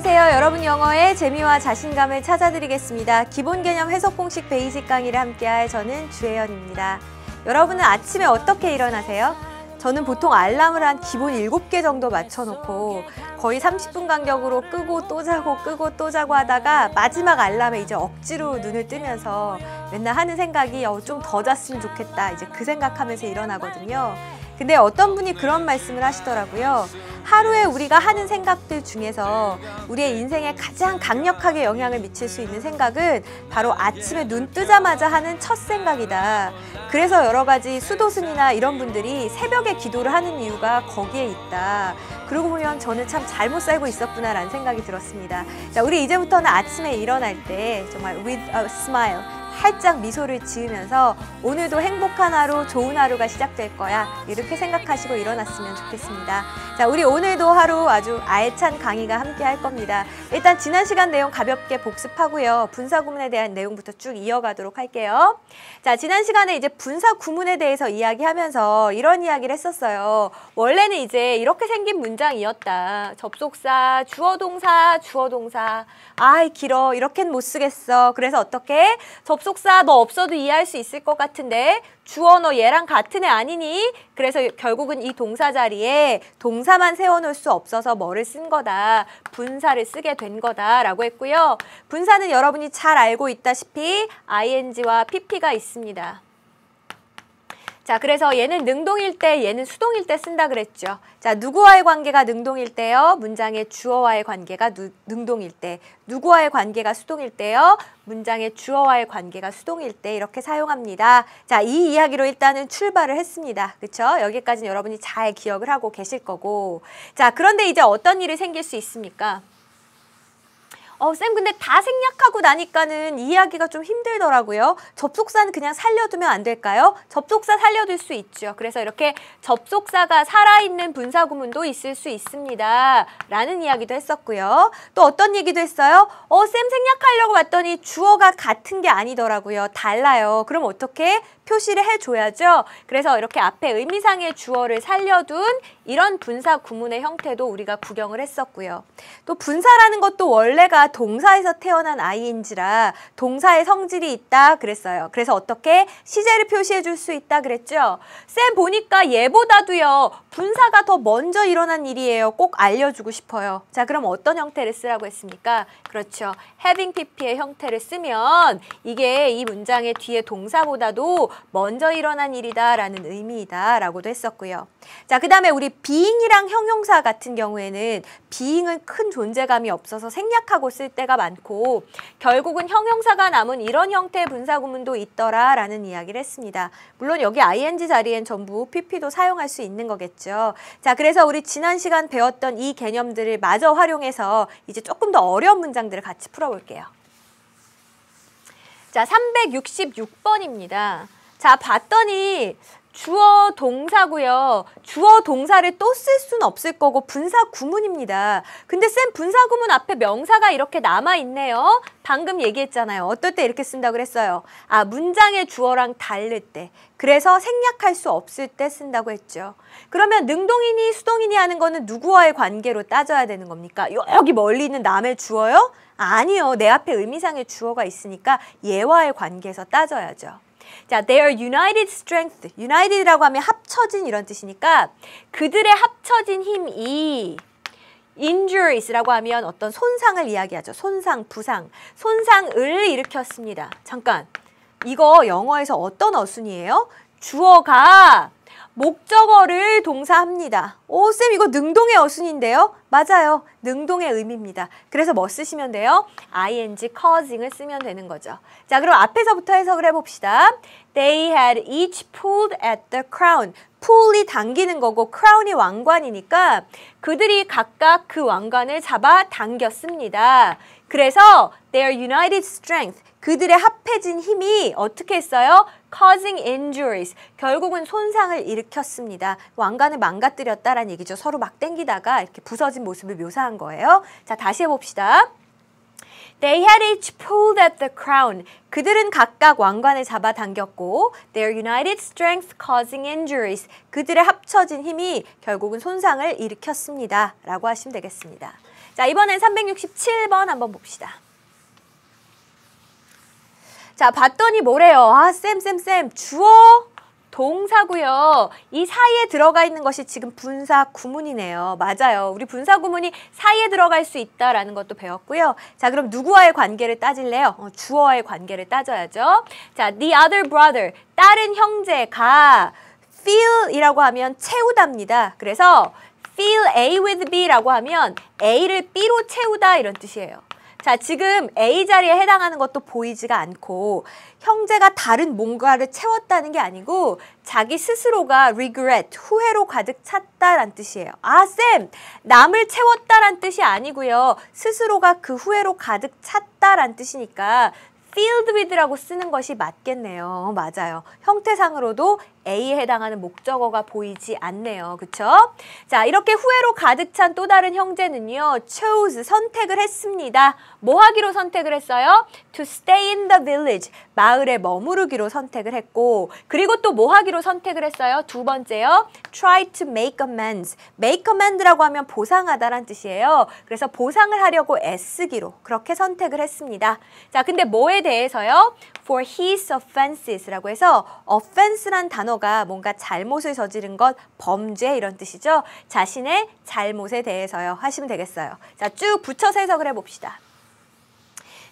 안녕하세요. 여러분 영어의 재미와 자신감을 찾아드리겠습니다. 기본 개념 해석 공식 베이직 강의를 함께할 저는 주혜연입니다. 여러분은 아침에 어떻게 일어나세요? 저는 보통 알람을 한 기본 7개 정도 맞춰놓고 거의 30분 간격으로 끄고 또 자고 끄고 또 자고 하다가 마지막 알람에 이제 억지로 눈을 뜨면서 맨날 하는 생각이 어, 좀 더 잤으면 좋겠다 이제 그 생각하면서 일어나거든요. 근데 어떤 분이 그런 말씀을 하시더라고요. 하루에 우리가 하는 생각들 중에서 우리의 인생에 가장 강력하게 영향을 미칠 수 있는 생각은 바로 아침에 눈 뜨자마자 하는 첫 생각이다. 그래서 여러 가지 수도승이나 이런 분들이 새벽에 기도를 하는 이유가 거기에 있다. 그러고 보면 저는 참 잘못 살고 있었구나라는 생각이 들었습니다. 자, 우리 이제부터는 아침에 일어날 때 정말 with a smile 살짝 미소를 지으면서 오늘도 행복한 하루, 좋은 하루가 시작될 거야. 이렇게 생각하시고 일어났으면 좋겠습니다. 자, 우리 오늘도 하루 아주 알찬 강의가 함께 할 겁니다. 일단 지난 시간 내용 가볍게 복습하고요. 분사 구문에 대한 내용부터 쭉 이어가도록 할게요. 자, 지난 시간에 이제 분사 구문에 대해서 이야기하면서 이런 이야기를 했었어요. 원래는 이제 이렇게 생긴 문장이었다. 접속사, 주어동사, 주어동사. 아이, 길어. 이렇게는 못 쓰겠어. 그래서 어떻게 접속 속사너 뭐 없어도 이해할 수 있을 것 같은데 주어 너 얘랑 같은 애 아니니? 그래서 결국은 이 동사 자리에 동사만 세워놓을 수 없어서 뭐를 쓴 거다. 분사를 쓰게 된 거다라고 했고요. 분사는 여러분이 잘 알고 있다시피 ing와 pp가 있습니다. 자, 그래서 얘는 능동일 때, 얘는 수동일 때 쓴다 그랬죠. 자, 누구와의 관계가 능동일 때요? 문장의 주어와의 관계가 누, 능동일 때. 누구와의 관계가 수동일 때요? 문장의 주어와의 관계가 수동일 때 이렇게 사용합니다. 자, 이 이야기로 일단은 출발을 했습니다. 그렇죠? 여기까지는 여러분이 잘 기억을 하고 계실 거고. 자, 그런데 이제 어떤 일이 생길 수 있습니까? 어, 쌤 근데 다 생략하고 나니까는 이해하기가 좀 힘들더라고요. 접속사는 그냥 살려두면 안 될까요? 접속사 살려둘 수 있죠. 그래서 이렇게 접속사가 살아있는 분사구문도 있을 수 있습니다. 라는 이야기도 했었고요. 또 어떤 얘기도 했어요? 어, 쌤 생략하려고 왔더니 주어가 같은 게 아니더라고요. 달라요. 그럼 어떻게 표시를 해줘야죠? 그래서 이렇게 앞에 의미상의 주어를 살려둔 이런 분사 구문의 형태도 우리가 구경을 했었고요. 또 분사라는 것도 원래가 동사에서 태어난 아이인지라 동사의 성질이 있다 그랬어요. 그래서 어떻게 시제를 표시해 줄 수 있다 그랬죠. 쌤 보니까 얘보다도요. 분사가 더 먼저 일어난 일이에요. 꼭 알려주고 싶어요. 자 그럼 어떤 형태를 쓰라고 했습니까? 그렇죠. having pp의 형태를 쓰면 이게 이 문장의 뒤에 동사보다도 먼저 일어난 일이다 라는 의미이다 라고도 했었고요. 자그 다음에 우리 being이랑 형용사 같은 경우에는 being은 큰 존재감이 없어서 생략하고 있을 때가 많고 결국은 형용사가 남은 이런 형태의 분사구문도 있더라라는 이야기를 했습니다. 물론 여기 ing 자리엔 전부 pp도 사용할 수 있는 거겠죠. 자, 그래서 우리 지난 시간 배웠던 이 개념들을 마저 활용해서 이제 조금 더 어려운 문장들을 같이 풀어볼게요. 자, 366번입니다. 자, 봤더니 주어 동사고요. 주어 동사를 또 쓸 순 없을 거고 분사 구문입니다. 근데 쌤 분사 구문 앞에 명사가 이렇게 남아 있네요. 방금 얘기했잖아요. 어떨 때 이렇게 쓴다 고 그랬어요. 아 문장의 주어랑 다를 때. 그래서 생략할 수 없을 때 쓴다고 했죠. 그러면 능동이니 수동이니 하는 거는 누구와의 관계로 따져야 되는 겁니까? 여기 멀리 있는 남의 주어요? 아니요. 내 앞에 의미상의 주어가 있으니까 얘와의 관계에서 따져야죠. 자, their united strength. united라고 하면 합쳐진 이런 뜻이니까 그들의 합쳐진 힘이 injuries라고 하면 어떤 손상을 이야기하죠. 손상, 부상. 손상을 일으켰습니다. 잠깐. 이거 영어에서 어떤 어순이에요? 주어가 목적어를 동사합니다. 오, 쌤 이거 능동의 어순인데요? 맞아요. 능동의 의미입니다. 그래서 뭐 쓰시면 돼요? ing, causing을 쓰면 되는 거죠. 자, 그럼 앞에서부터 해석을 해봅시다. They had each pulled at the crown. 풀이 당기는 거고 크라운이 왕관이니까 그들이 각각 그 왕관을 잡아 당겼습니다. 그래서 their united strength 그들의 합해진 힘이 어떻게 했어요? causing injuries 결국은 손상을 일으켰습니다. 왕관을 망가뜨렸다라는 얘기죠. 서로 막 땡기다가 이렇게 부서진 모습을 묘사한 거예요. 자 다시 해봅시다. They had each pulled at the crown. 그들은 각각 왕관을 잡아당겼고 their united strength causing injuries. 그들의 합쳐진 힘이 결국은 손상을 일으켰습니다. 라고 하시면 되겠습니다. 자, 이번엔 367번 한번 봅시다. 자, 봤더니 뭐래요? 아, 쌤 쌤 쌤, 주어 동사고요. 이 사이에 들어가 있는 것이 지금 분사 구문이네요. 맞아요. 우리 분사 구문이 사이에 들어갈 수 있다라는 것도 배웠고요. 자, 그럼 누구와의 관계를 따질래요? 어, 주어와의 관계를 따져야죠. 자, the other brother, 다른 형제가 fill이라고 하면 채우답니다. 그래서 fill A with B라고 하면 A를 B로 채우다 이런 뜻이에요. 자, 지금 A 자리에 해당하는 것도 보이지가 않고 형제가 다른 뭔가를 채웠다는 게 아니고 자기 스스로가 regret, 후회로 가득 찼다란 뜻이에요. 아, 쌤! 남을 채웠다란 뜻이 아니고요. 스스로가 그 후회로 가득 찼다란 뜻이니까 filled with라고 쓰는 것이 맞겠네요. 맞아요. 형태상으로도 A에 해당하는 목적어가 보이지 않네요. 그쵸? 자, 이렇게 후회로 가득 찬 또 다른 형제는요. chose, 선택을 했습니다. 뭐 하기로 선택을 했어요? to stay in the village, 마을에 머무르기로 선택을 했고 그리고 또 뭐 하기로 선택을 했어요? 두 번째요. try to make amends. make amend라고 하면 보상하다란 뜻이에요. 그래서 보상을 하려고 애쓰기로 그렇게 선택을 했습니다. 자, 근데 뭐에 대해서요? for his offenses라고 해서 offense란 단어가 뭔가 잘못을 저지른 것, 범죄 이런 뜻이죠. 자신의 잘못에 대해서요 하시면 되겠어요. 자, 쭉 붙여서 해석을 해봅시다.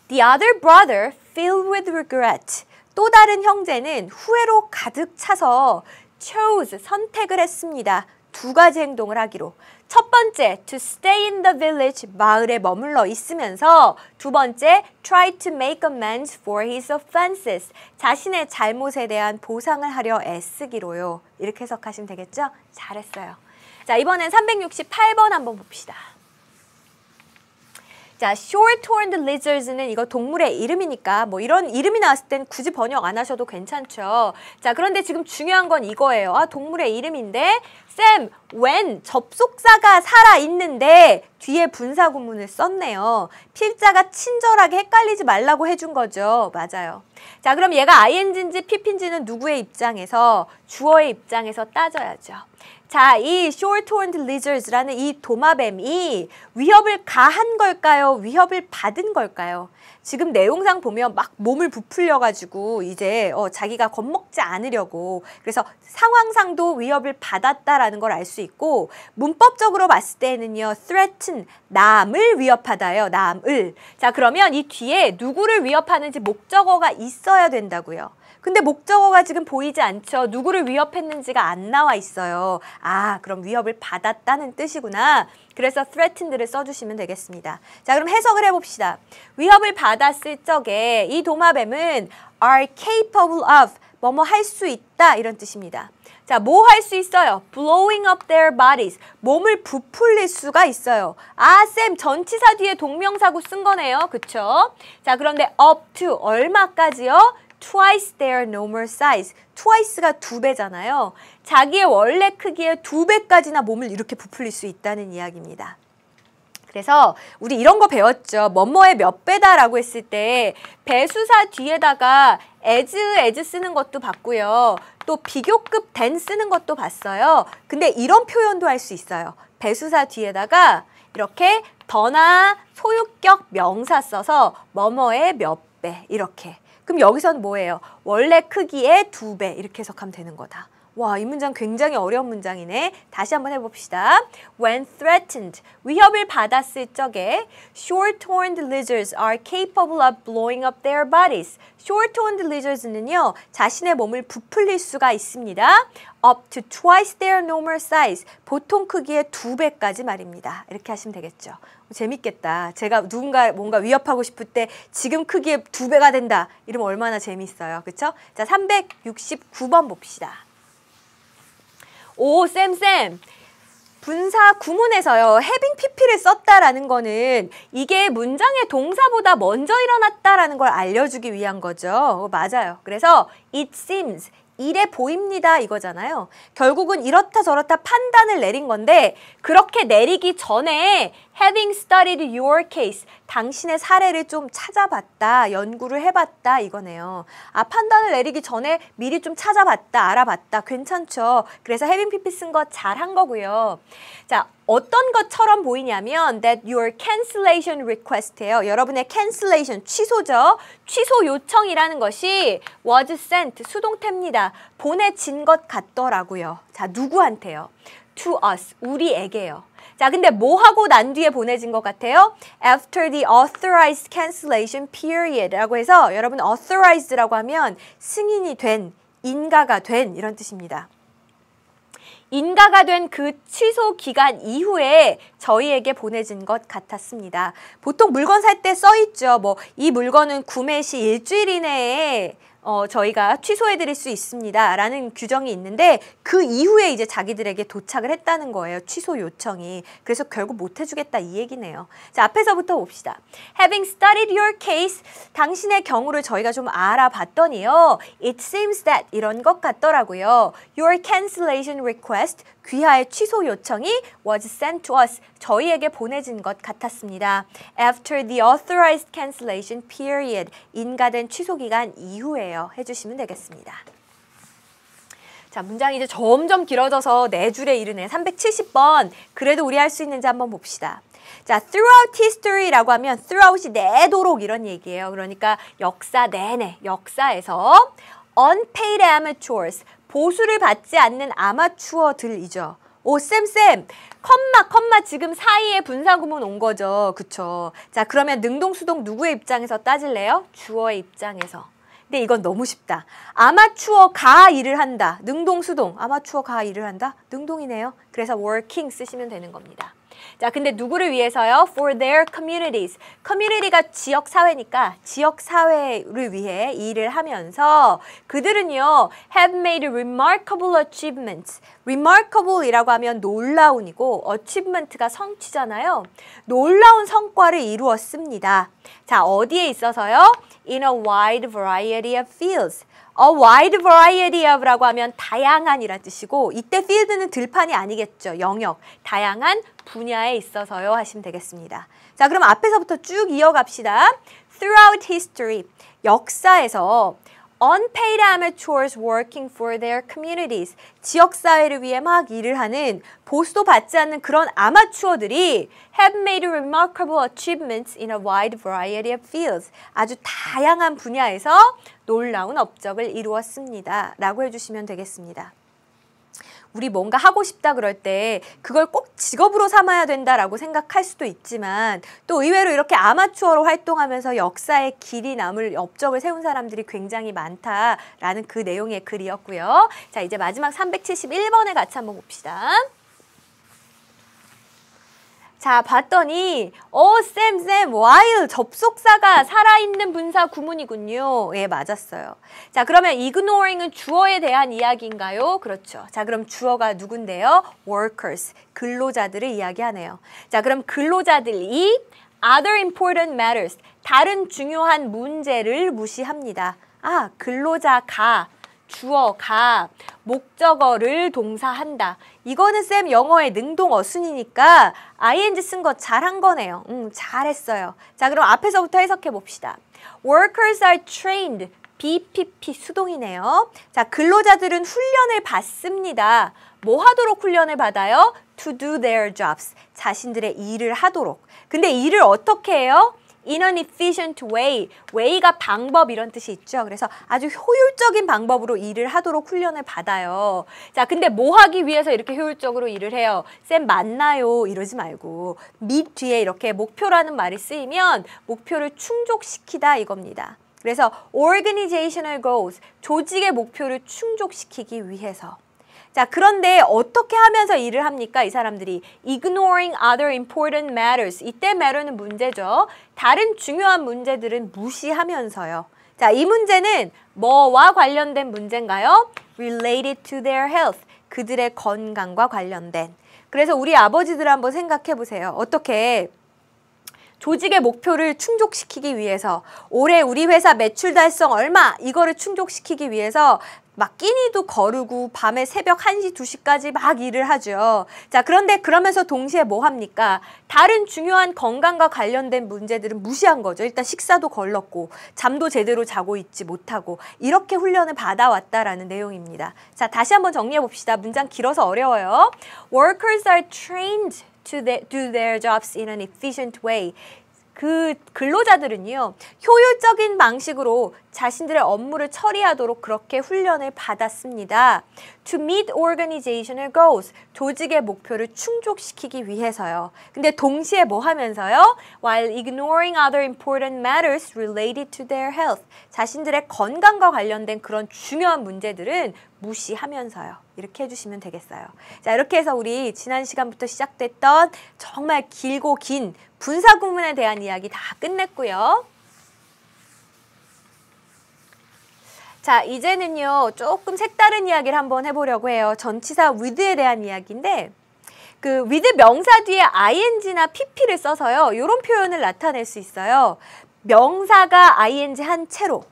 The other brother filled with regret. 또 다른 형제는 후회로 가득 차서 chose 선택을 했습니다. 두 가지 행동을 하기로. 첫 번째, to stay in the village, 마을에 머물러 있으면서 두 번째, try to make amends for his offenses, 자신의 잘못에 대한 보상을 하려 애쓰기로요. 이렇게 해석하시면 되겠죠? 잘했어요. 자, 이번엔 368번 한번 봅시다. 자, short-horned lizards는 이거 동물의 이름이니까 뭐 이런 이름이 나왔을 땐 굳이 번역 안 하셔도 괜찮죠. 자, 그런데 지금 중요한 건 이거예요. 아, 동물의 이름인데 쌤, when 접속사가 살아있는데 뒤에 분사구문을 썼네요. 필자가 친절하게 헷갈리지 말라고 해 준 거죠. 맞아요. 자, 그럼 얘가 ing인지 pp인지는 누구의 입장에서? 주어의 입장에서 따져야죠. 자, 이 short-horned lizards라는 이 도마뱀이 위협을 가한 걸까요? 위협을 받은 걸까요? 지금 내용상 보면 막 몸을 부풀려가지고 이제 어, 자기가 겁먹지 않으려고 그래서 상황상도 위협을 받았다라 있다라는 걸 알 수 있고 문법적으로 봤을 때는요. threaten 남을 위협하다요. 남을. 자, 그러면 이 뒤에 누구를 위협하는지 목적어가 있어야 된다고요. 근데 목적어가 지금 보이지 않죠. 누구를 위협했는지가 안 나와 있어요. 아, 그럼 위협을 받았다는 뜻이구나. 그래서 threatened를 써주시면 되겠습니다. 자, 그럼 해석을 해봅시다. 위협을 받았을 적에 이 도마뱀은 are capable of 뭐 뭐 할 수 있다 이런 뜻입니다. 자, 뭐 할 수 있어요? blowing up their bodies. 몸을 부풀릴 수가 있어요. 아, 쌤, 전치사 뒤에 동명사고 쓴 거네요. 그쵸? 자, 그런데 up to, 얼마까지요? twice their normal size. twice가 두 배잖아요. 자기의 원래 크기의 두 배까지나 몸을 이렇게 부풀릴 수 있다는 이야기입니다. 그래서 우리 이런 거 배웠죠. 뭐뭐의 몇 배다라고 했을 때 배수사 뒤에다가 as, as 쓰는 것도 봤고요. 또 비교급 된 쓰는 것도 봤어요. 근데 이런 표현도 할 수 있어요. 배수사 뒤에다가 이렇게 더나 소유격 명사 써서 뭐뭐의 몇 배 이렇게. 그럼 여기서는 뭐예요? 원래 크기의 두 배 이렇게 해석하면 되는 거다. 와, 이 문장 굉장히 어려운 문장이네. 다시 한번 해봅시다. When threatened, 위협을 받았을 적에 short-horned lizards are capable of blowing up their bodies. short-horned lizards는요, 자신의 몸을 부풀릴 수가 있습니다. up to twice their normal size, 보통 크기의 두 배까지 말입니다. 이렇게 하시면 되겠죠. 재밌겠다. 제가 누군가 뭔가 위협하고 싶을 때 지금 크기의 두 배가 된다. 이러면 얼마나 재밌어요. 그렇죠? 자, 369번 봅시다. 오, 쌤쌤. 분사 구문에서요, having pp를 썼다라는 거는 이게 문장의 동사보다 먼저 일어났다라는 걸 알려주기 위한 거죠. 어, 맞아요. 그래서 it seems, 이래 보입니다 이거잖아요. 결국은 이렇다 저렇다 판단을 내린 건데 그렇게 내리기 전에 having studied your case 당신의 사례를 좀 찾아봤다, 연구를 해봤다 이거네요. 아 판단을 내리기 전에 미리 좀 찾아봤다, 알아봤다, 괜찮죠. 그래서 헤빙 피피 쓴 거 잘한 거고요. 자 어떤 것처럼 보이냐면 that your cancellation request예요. 여러분의 cancellation 취소죠. 취소 요청이라는 것이 was sent 수동태입니다. 보내진 것 같더라고요. 자 누구한테요? To us 우리에게요. 자, 근데 뭐 하고 난 뒤에 보내진 것 같아요? After the authorized cancellation period라고 해서 여러분 authorized라고 하면 승인이 된, 인가가 된 이런 뜻입니다. 인가가 된 그 취소 기간 이후에 저희에게 보내진 것 같았습니다. 보통 물건 살 때 써있죠. 뭐, 이 물건은 구매 시 일주일 이내에 어, 저희가 취소해드릴 수 있습니다. 라는 규정이 있는데 그 이후에 이제 자기들에게 도착을 했다는 거예요. 취소 요청이. 그래서 결국 못 해주겠다 이 얘기네요. 자, 앞에서부터 봅시다. Having studied your case, 당신의 경우를 저희가 좀 알아봤더니요. It seems that 이런 것 같더라고요. Your cancellation request, 귀하의 취소 요청이 was sent to us, 저희에게 보내진 것 같았습니다. After the authorized cancellation period, 인가된 취소 기간 이후에요. 참여해 주시면 되겠습니다. 자, 문장이 이제 점점 길어져서 네 줄에 이르네. 370번. 그래도 우리 할 수 있는지 한번 봅시다. 자, throughout history라고 하면 throughout이 내도록 이런 얘기예요. 그러니까 역사 내내, 역사에서 unpaid amateurs, 보수를 받지 않는 아마추어들이죠. 오, 쌤쌤, 컴마, 컴마 지금 사이에 분사구문 온 거죠. 그쵸. 자, 그러면 능동수동 누구의 입장에서 따질래요? 주어의 입장에서. 근데 이건 너무 쉽다. 아마추어 가 일을 한다. 능동 수동. 아마추어 가 일을 한다. 능동이네요. 그래서 working 쓰시면 되는 겁니다. 자, 근데 누구를 위해서요? For their communities. c o m m u n i t y 가 지역 사회니까 지역 사회를 위해 일을 하면서 그들은요. have made remarkable achievements. remarkable이라고 하면 놀라운이고 achievement가 성취잖아요. 놀라운 성과를 이루었습니다. 자, 어디에 있어서요? in a wide variety of fields. A wide variety of라고 하면 다양한이라 뜻이고 이때 field는 들판이 아니겠죠. 영역, 다양한 분야에 있어서요 하시면 되겠습니다. 자, 그럼 앞에서부터 쭉 이어갑시다. Throughout history, 역사에서 unpaid amateurs working for their communities. 지역사회를 위해 막 일을 하는 보수도 받지 않는 그런 아마추어들이 have made remarkable achievements in a wide variety of fields. 아주 다양한 분야에서 놀라운 업적을 이루었습니다. 라고 해주시면 되겠습니다. 우리 뭔가 하고 싶다 그럴 때 그걸 꼭 직업으로 삼아야 된다라고 생각할 수도 있지만 또 의외로 이렇게 아마추어로 활동하면서 역사에 길이 남을 업적을 세운 사람들이 굉장히 많다라는 그 내용의 글이었고요. 자, 이제 마지막 371번에 같이 한번 봅시다. 자, 봤더니 어, 쌤쌤 와 h i 접속사가 살아있는 분사 구문이군요. 예, 맞았어요. 자, 그러면 ignoring은 주어에 대한 이야기인가요? 그렇죠. 자, 그럼 주어가 누군데요? workers, 근로자들을 이야기하네요. 자, 그럼 근로자들이 other important matters, 다른 중요한 문제를 무시합니다. 아, 근로자가 주어, 가, 목적어를 동사한다. 이거는 쌤 영어의 능동 어순이니까 ing 쓴 거 잘한 거네요. 음, 잘했어요. 자, 그럼 앞에서부터 해석해 봅시다. Workers are trained. BPP 수동이네요. 자, 근로자들은 훈련을 받습니다. 뭐 하도록 훈련을 받아요? To do their jobs. 자신들의 일을 하도록. 근데 일을 어떻게 해요? in an efficient way. way가 방법 이런 뜻이 있죠. 그래서 아주 효율적인 방법으로 일을 하도록 훈련을 받아요. 자, 근데 뭐 하기 위해서 이렇게 효율적으로 일을 해요? 쌤맞나요 이러지 말고 밑 뒤에 이렇게 목표라는 말이 쓰이면 목표를 충족시키다 이겁니다. 그래서 organizational goals, 조직의 목표를 충족시키기 위해서 자, 그런데 어떻게 하면서 일을 합니까? 이 사람들이 ignoring other important matters. 이때 matter는 문제죠. 다른 중요한 문제들은 무시하면서요. 자, 이 문제는 뭐와 관련된 문제인가요? related to their health. 그들의 건강과 관련된. 그래서 우리 아버지들 한번 생각해 보세요. 어떻게 조직의 목표를 충족시키기 위해서 올해 우리 회사 매출 달성 얼마 이거를 충족시키기 위해서 막 끼니도 거르고 밤에 새벽 1시, 2시까지 막 일을 하죠. 자, 그런데 그러면서 동시에 뭐 합니까? 다른 중요한 건강과 관련된 문제들은 무시한 거죠. 일단 식사도 걸렀고, 잠도 제대로 자고 있지 못하고, 이렇게 훈련을 받아왔다라는 내용입니다. 자, 다시 한번 정리해 봅시다. 문장 길어서 어려워요. Workers are trained to the, do their jobs in an efficient way. 그 근로자들은요 효율적인 방식으로 자신들의 업무를 처리하도록 그렇게 훈련을 받았습니다. To meet organizational goals, 조직의 목표를 충족시키기 위해서요. 근데 동시에 뭐 하면서요? While ignoring other important matters related to their health, 자신들의 건강과 관련된 그런 중요한 문제들은 무시하면서요. 이렇게 해주시면 되겠어요. 자, 이렇게 해서 우리 지난 시간부터 시작됐던 정말 길고 긴 군사 고문에 대한 이야기 다 끝냈고요. 자, 이제는요. 조금 색다른 이야기를 한번 해보려고 해요. 전치사 with에 대한 이야기인데 그 with 명사 뒤에 ing나 pp를 써서요. 이런 표현을 나타낼 수 있어요. 명사가 ing 한 채로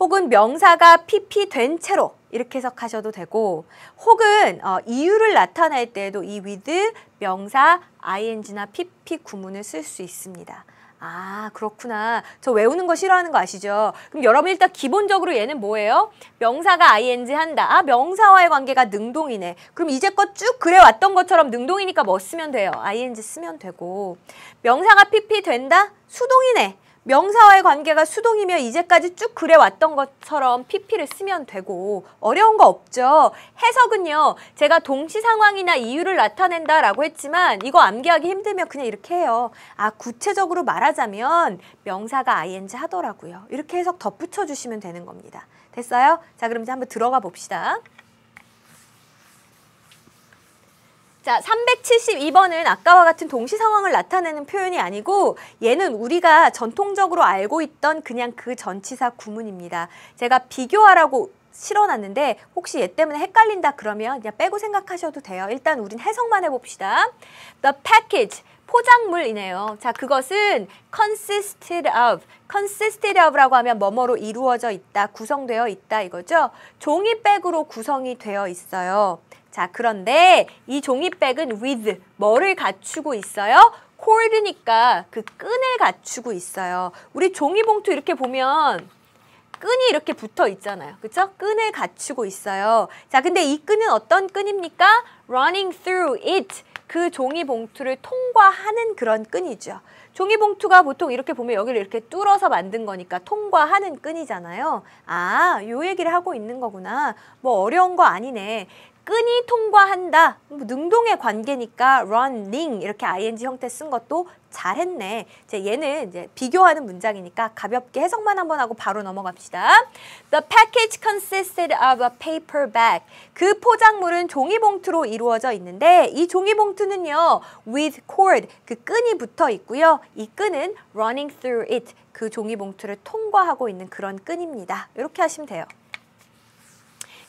혹은 명사가 pp 된 채로 이렇게 해석하셔도 되고 혹은 어, 이유를 나타낼 때에도 이 with 명사 ing나 pp 구문을 쓸 수 있습니다. 아 그렇구나. 저 외우는 거 싫어하는 거 아시죠? 그럼 여러분 일단 기본적으로 얘는 뭐예요? 명사가 ing 한다. 아 명사와의 관계가 능동이네. 그럼 이제껏 쭉 그래왔던 것처럼 능동이니까 뭐 쓰면 돼요? ing 쓰면 되고 명사가 pp 된다? 수동이네. 명사와의 관계가 수동이며 이제까지 쭉 그래왔던 것처럼 PP를 쓰면 되고 어려운 거 없죠. 해석은요. 제가 동시 상황이나 이유를 나타낸다라고 했지만 이거 암기하기 힘들면 그냥 이렇게 해요. 아 구체적으로 말하자면 명사가 ing 하더라고요. 이렇게 해석 덧붙여 주시면 되는 겁니다. 됐어요? 자 그럼 이제 한번 들어가 봅시다. 자, 372번은 아까와 같은 동시 상황을 나타내는 표현이 아니고 얘는 우리가 전통적으로 알고 있던 그냥 그 전치사 구문입니다. 제가 비교하라고 실어놨는데 혹시 얘 때문에 헷갈린다 그러면 그냥 빼고 생각하셔도 돼요. 일단 우린 해석만 해봅시다. The package. 포장물이네요. 자, 그것은 consisted of, consisted of라고 하면 뭐뭐로 이루어져 있다, 구성되어 있다 이거죠. 종이백으로 구성이 되어 있어요. 자, 그런데 이 종이백은 with 뭐를 갖추고 있어요? cord니까 그 끈을 갖추고 있어요. 우리 종이봉투 이렇게 보면 끈이 이렇게 붙어 있잖아요. 그렇죠? 끈을 갖추고 있어요. 자, 근데 이 끈은 어떤 끈입니까? running through it. 그 종이 봉투를 통과하는 그런 끈이죠. 종이 봉투가 보통 이렇게 보면 여기를 이렇게 뚫어서 만든 거니까 통과하는 끈이잖아요. 아, 요 얘기를 하고 있는 거구나. 뭐 어려운 거 아니네. 끈이 통과한다. 뭐 능동의 관계니까 running 이렇게 ing 형태 쓴 것도 잘했네. 이제 얘는 이제 비교하는 문장이니까 가볍게 해석만 한번 하고 바로 넘어갑시다. The package consisted of a paper bag. 그 포장물은 종이봉투로 이루어져 있는데 이 종이봉투는요. with cord 그 끈이 붙어 있고요. 이 끈은 running through it 그 종이봉투를 통과하고 있는 그런 끈입니다. 이렇게 하시면 돼요.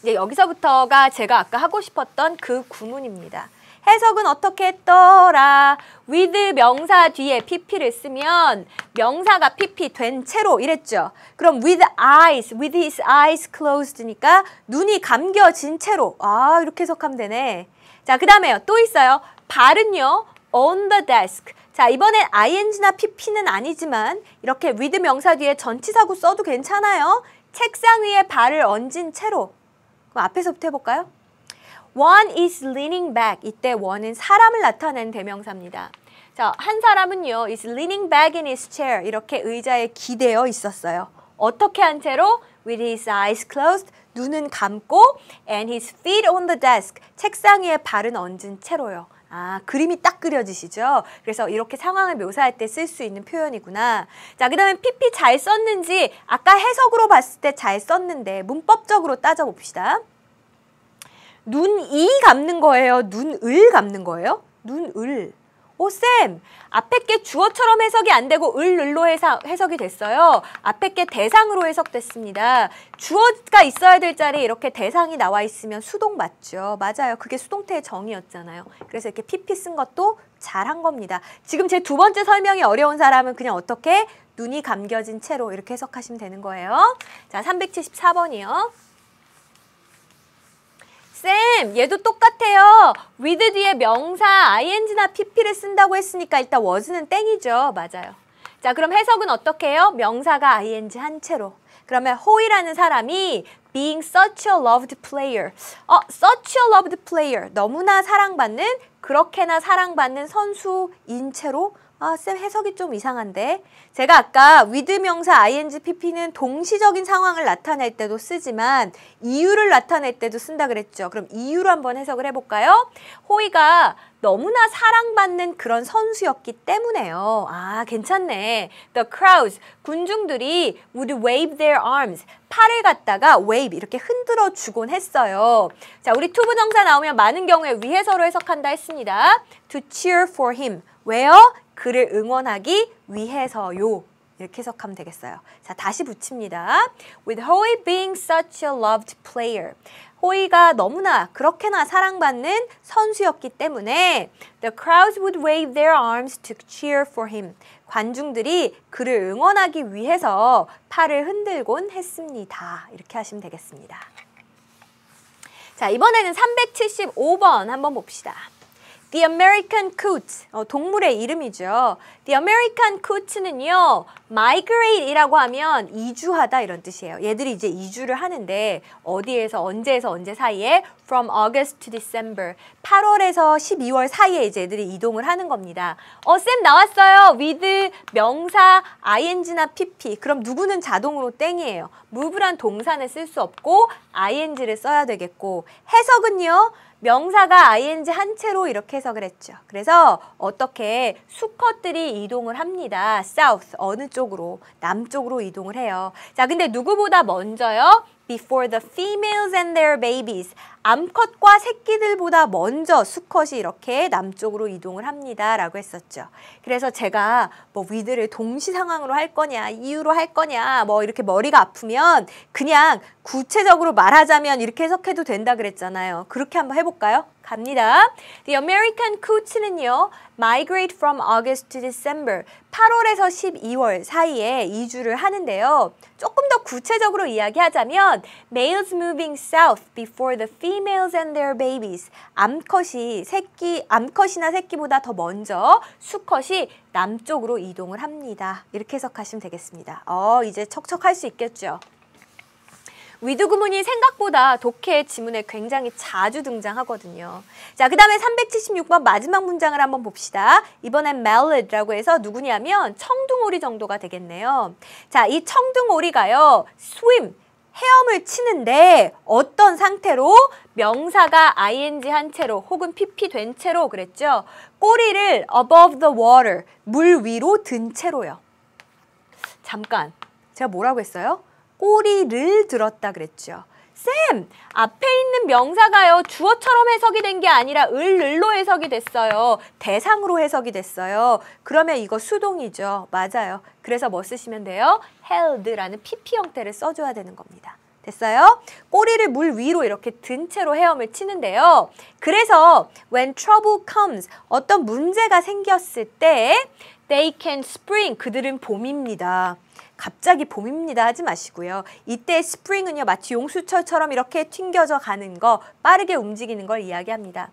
이제 여기서부터가 제가 아까 하고 싶었던 그 구문입니다. 해석은 어떻게 했더라? with 명사 뒤에 pp를 쓰면 명사가 pp 된 채로 이랬죠. 그럼 with eyes, with his eyes closed니까 눈이 감겨진 채로. 아, 이렇게 해석하면 되네. 자, 그 다음에요. 또 있어요. 발은요. on the desk. 자, 이번엔 ing나 pp는 아니지만 이렇게 with 명사 뒤에 전치사구 써도 괜찮아요. 책상 위에 발을 얹은 채로 뭐 앞에서부터 해볼까요? One is leaning back. 이때 one은 사람을 나타낸 대명사입니다. 자, 한 사람은요, is leaning back in his chair. 이렇게 의자에 기대어 있었어요. 어떻게 한 채로? With his eyes closed. 눈은 감고. And his feet on the desk. 책상 위에 발은 얹은 채로요. 아, 그림이 딱 그려지시죠? 그래서 이렇게 상황을 묘사할 때 쓸 수 있는 표현이구나. 자, 그 다음에 PP 잘 썼는지 아까 해석으로 봤을 때 잘 썼는데 문법적으로 따져봅시다. 눈이 감는 거예요? 눈을 감는 거예요? 눈을. 오쌤 앞에 게 주어처럼 해석이 안 되고 을, 을로 해석 해석이 됐어요. 앞에 게 대상으로 해석됐습니다. 주어가 있어야 될 자리에 이렇게 대상이 나와 있으면 수동 맞죠. 맞아요. 그게 수동태의 정의였잖아요. 그래서 이렇게 PP 쓴 것도 잘한 겁니다. 지금 제 두 번째 설명이 어려운 사람은 그냥 어떻게 눈이 감겨진 채로 이렇게 해석하시면 되는 거예요. 자, 374번이요. 쌤, 얘도 똑같아요. with 뒤에 명사, ing나 pp를 쓴다고 했으니까 일단 was는 땡이죠. 맞아요. 자, 그럼 해석은 어떻게 해요? 명사가 ing 한 채로. 그러면 호이라는 사람이 being such a loved player. 어, such a loved player. 너무나 사랑받는, 그렇게나 사랑받는 선수인 채로 아, 쌤 해석이 좀 이상한데. 제가 아까 with 명사 ing pp는 동시적인 상황을 나타낼 때도 쓰지만 이유를 나타낼 때도 쓴다 그랬죠. 그럼 이유로 한번 해석을 해볼까요? 호이가 너무나 사랑받는 그런 선수였기 때문에요. 아, 괜찮네. The crowds, 군중들이 would wave their arms, 팔을 갖다가 wave 이렇게 흔들어 주곤 했어요. 자, 우리 투부 정사 나오면 많은 경우에 위해서로 해석한다 했습니다. To cheer for him. 왜요? 그를 응원하기 위해서요. 이렇게 해석하면 되겠어요. 자, 다시 붙입니다. With Hoy being such a loved player. 호이가 너무나 그렇게나 사랑받는 선수였기 때문에 the crowds would wave their arms to cheer for him. 관중들이 그를 응원하기 위해서 팔을 흔들곤 했습니다. 이렇게 하시면 되겠습니다. 자, 이번에는 375번 한번 봅시다. The American Coot, 동물의 이름이죠. The American coot는요. migrate이라고 하면 이주하다 이런 뜻이에요. 얘들이 이제 이주를 하는데 어디에서 언제에서 언제 사이에 from August to December 8월에서 12월 사이에 이제 얘들이 이동을 하는 겁니다. 어, 쌤 나왔어요. with 명사 ing나 pp 그럼 누구는 자동으로 땡이에요. move란 동사는 쓸 수 없고 ing를 써야 되겠고 해석은요. 명사가 ing 한 채로 이렇게 해석을 했죠. 그래서 어떻게 수컷들이 이동을 합니다. south 어느 쪽으로 남쪽으로 이동을 해요. 자, 근데 누구보다 먼저요? before the females and their babies. 암컷과 새끼들보다 먼저 수컷이 이렇게 남쪽으로 이동을 합니다. 라고 했었죠. 그래서 제가 뭐 위드를 동시 상황으로 할 거냐, 이유로 할 거냐, 뭐 이렇게 머리가 아프면 그냥 구체적으로 말하자면 이렇게 해석해도 된다 그랬잖아요. 그렇게 한번 해볼까요? 갑니다. The American cooch는요, migrate from August to December. 8월에서 12월 사이에 이주를 하는데요. 조금 더 구체적으로 이야기하자면 males moving south before the females and their babies. 암컷이 새끼 암컷이나 새끼보다 더 먼저 수컷이 남쪽으로 이동을 합니다. 이렇게 해석하시면 되겠습니다. 어, 이제 척척할 수 있겠죠. 위드구문이 생각보다 독해 지문에 굉장히 자주 등장하거든요. 자, 그 다음에 376번 마지막 문장을 한번 봅시다. 이번엔 melod라고 해서 누구냐면 청둥오리 정도가 되겠네요. 자, 이 청둥오리가요. swim, 헤엄을 치는데 어떤 상태로 명사가 ing 한 채로 혹은 pp 된 채로 그랬죠. 꼬리를 above the water, 물 위로 든 채로요. 잠깐, 제가 뭐라고 했어요? 꼬리를 들었다 그랬죠. 쌤, 앞에 있는 명사가요. 주어처럼 해석이 된 게 아니라 을, 를로 해석이 됐어요. 대상으로 해석이 됐어요. 그러면 이거 수동이죠. 맞아요. 그래서 뭐 쓰시면 돼요? held라는 PP 형태를 써줘야 되는 겁니다. 됐어요? 꼬리를 물 위로 이렇게 든 채로 헤엄을 치는데요. 그래서 when trouble comes, 어떤 문제가 생겼을 때 they can spring, 그들은 봄입니다. 갑자기 봄입니다 하지 마시고요. 이때 스프링은요 마치 용수철처럼 이렇게 튕겨져 가는 거 빠르게 움직이는 걸 이야기합니다.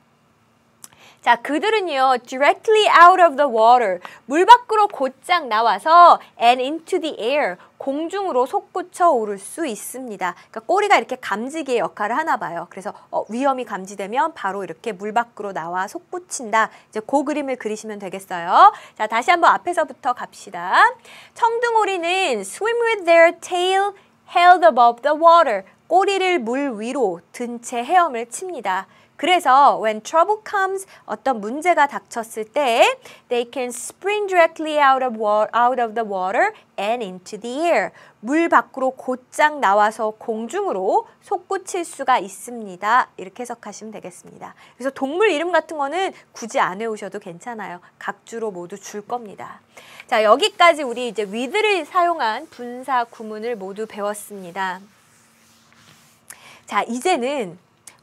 자, 그들은요, directly out of the water. 물 밖으로 곧장 나와서 and into the air. 공중으로 솟구쳐 오를 수 있습니다. 그러니까 꼬리가 이렇게 감지기의 역할을 하나 봐요. 그래서 어, 위험이 감지되면 바로 이렇게 물 밖으로 나와 솟구친다. 이제 그 그림을 그리시면 되겠어요. 자, 다시 한번 앞에서부터 갑시다. 청둥오리는 swim with their tail held above the water. 꼬리를 물 위로 든 채 헤엄을 칩니다. 그래서 when trouble comes 어떤 문제가 닥쳤을 때 they can spring directly out of, out of the water and into the air. 물 밖으로 곧장 나와서 공중으로 솟구칠 수가 있습니다. 이렇게 해석하시면 되겠습니다. 그래서 동물 이름 같은 거는 굳이 안 외우셔도 괜찮아요. 각주로 모두 줄 겁니다. 자, 여기까지 우리 이제 with를 사용한 분사 구문을 모두 배웠습니다. 자, 이제는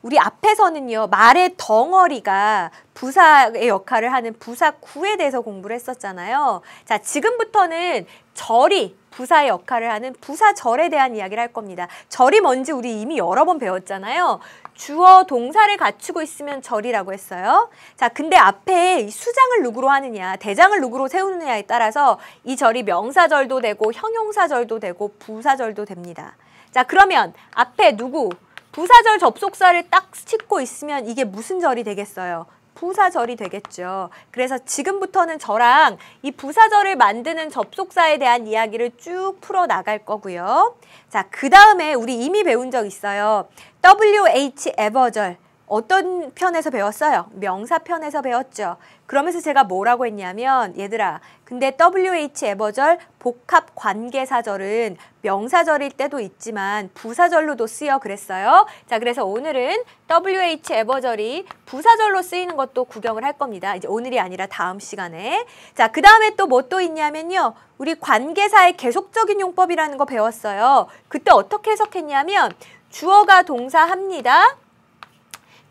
우리 앞에서는요 말의 덩어리가 부사의 역할을 하는 부사구에 대해서 공부를 했었잖아요. 자 지금부터는 절이 부사의 역할을 하는 부사절에 대한 이야기를 할 겁니다. 절이 뭔지 우리 이미 여러 번 배웠잖아요. 주어 동사를 갖추고 있으면 절이라고 했어요. 자, 근데 앞에 수장을 누구로 하느냐, 대장을 누구로 세우느냐에 따라서 이 절이 명사절도 되고 형용사절도 되고 부사절도 됩니다. 자, 그러면 앞에 누구, 부사절 접속사를 딱 찍고 있으면 이게 무슨 절이 되겠어요? 부사절이 되겠죠. 그래서 지금부터는 저랑 이 부사절을 만드는 접속사에 대한 이야기를 쭉 풀어나갈 거고요. 자, 그 다음에 우리 이미 배운 적 있어요. WH 에버절 어떤 편에서 배웠어요? 명사편에서 배웠죠. 그러면서 제가 뭐라고 했냐면 얘들아 근데 WH 에버절 복합 관계사절은 명사절일 때도 있지만 부사절로도 쓰여 그랬어요. 자 그래서 오늘은 WH 에버절이 부사절로 쓰이는 것도 구경을 할 겁니다. 이제 오늘이 아니라 다음 시간에 자그 다음에 또 뭐또 뭐 있냐면요. 우리 관계사의 계속적인 용법이라는 거 배웠어요. 그때 어떻게 해석했냐면 주어가 동사합니다.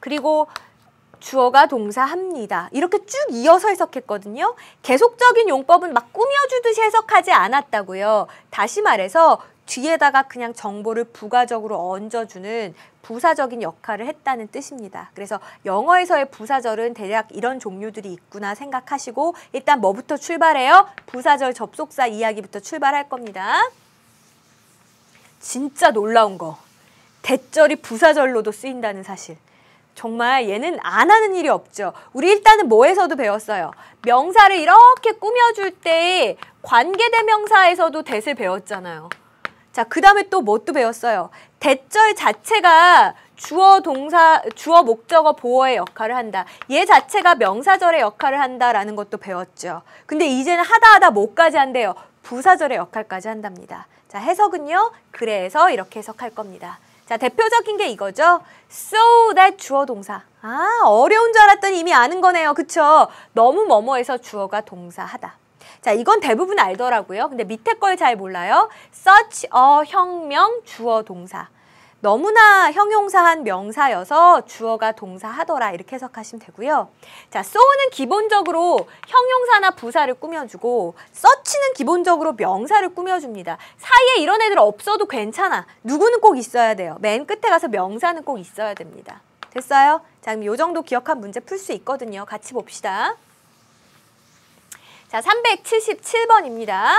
그리고 주어가 동사합니다. 이렇게 쭉 이어서 해석했거든요. 계속적인 용법은 막 꾸며주듯이 해석하지 않았다고요. 다시 말해서 뒤에다가 그냥 정보를 부가적으로 얹어주는 부사적인 역할을 했다는 뜻입니다. 그래서 영어에서의 부사절은 대략 이런 종류들이 있구나 생각하시고 일단 뭐부터 출발해요? 부사절 접속사 이야기부터 출발할 겁니다. 진짜 놀라운 거. 대절이 부사절로도 쓰인다는 사실. 정말 얘는 안 하는 일이 없죠. 우리 일단은 뭐에서도 배웠어요. 명사를 이렇게 꾸며줄 때 관계대명사에서도 대을 배웠잖아요. 자, 그 다음에 또 뭣도 배웠어요. 대절 자체가 주어 동사, 주어 목적어 보호의 역할을 한다. 얘 자체가 명사절의 역할을 한다라는 것도 배웠죠. 근데 이제는 하다 하다 뭐까지 한대요? 부사절의 역할까지 한답니다. 자, 해석은요. 그래서 이렇게 해석할 겁니다. 자, 대표적인 게 이거죠. so that 주어 동사. 아, 어려운 줄 알았더니 이미 아는 거네요. 그쵸? 너무 뭐뭐해서 주어가 동사하다. 자, 이건 대부분 알더라고요. 근데 밑에 걸 잘 몰라요. such a 혁명 주어 동사. 너무나 형용사한 명사여서 주어가 동사하더라 이렇게 해석하시면 되고요. 자, 쏘는 기본적으로 형용사나 부사를 꾸며주고 서치는 기본적으로 명사를 꾸며줍니다. 사이에 이런 애들 없어도 괜찮아. 누구는 꼭 있어야 돼요. 맨 끝에 가서 명사는 꼭 있어야 됩니다. 됐어요? 자, 그럼 이 정도 기억한 문제 풀 수 있거든요. 같이 봅시다. 자, 377번입니다.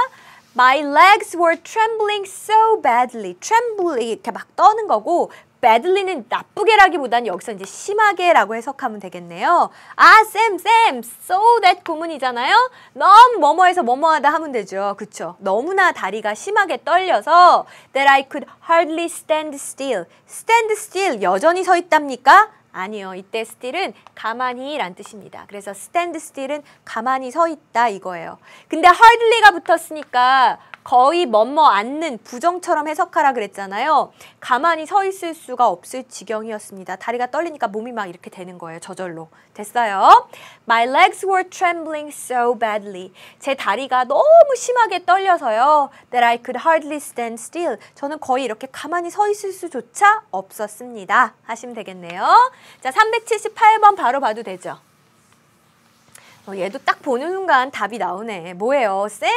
My legs were trembling so badly. tremble 이렇게 막 떠는 거고 badly는 나쁘게라기보다는 여기서 이제 심하게라고 해석하면 되겠네요. 아, 쌤, 쌤, so that 구문이잖아요. 너무 뭐뭐해서 뭐뭐하다 하면 되죠. 그쵸? 너무나 다리가 심하게 떨려서 that I could hardly stand still. stand still 여전히 서 있답니까? 아니요. 이때 still은 가만히 란 뜻입니다. 그래서 stand still은 가만히 서 있다 이거예요. 근데 hardly가 붙었으니까 거의 멋머 앉는 부정처럼 해석하라 그랬잖아요. 가만히 서 있을 수가 없을 지경이었습니다. 다리가 떨리니까 몸이 막 이렇게 되는 거예요. 저절로. 됐어요. My legs were trembling so badly. 제 다리가 너무 심하게 떨려서요. That I could hardly stand still. 저는 거의 이렇게 가만히 서 있을 수조차 없었습니다. 하시면 되겠네요. 자, 378번 바로 봐도 되죠. 어, 얘도 딱 보는 순간 답이 나오네. 뭐예요? 쌤!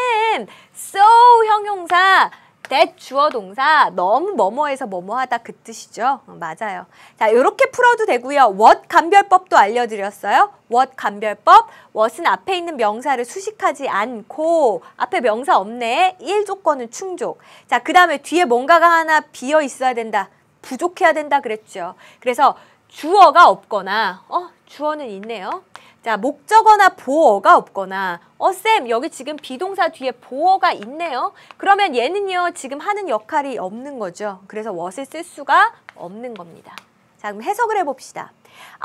so 형용사 that 주어 동사 너무 뭐뭐해서 뭐뭐하다 그 뜻이죠. 어, 맞아요. 자 이렇게 풀어도 되고요. what 간별법도 알려드렸어요. what 간별법 what은 앞에 있는 명사를 수식하지 않고 앞에 명사 없네. 1조건은 충족. 자그 다음에 뒤에 뭔가가 하나 비어 있어야 된다. 부족해야 된다 그랬죠. 그래서 주어가 없거나 어 주어는 있네요. 자, 목적어나 보어가 없거나 어쌤 여기 지금 비동사 뒤에 보어가 있네요. 그러면 얘는요 지금 하는 역할이 없는 거죠. 그래서 what을 쓸 수가 없는 겁니다. 자 그럼 해석을 해봅시다.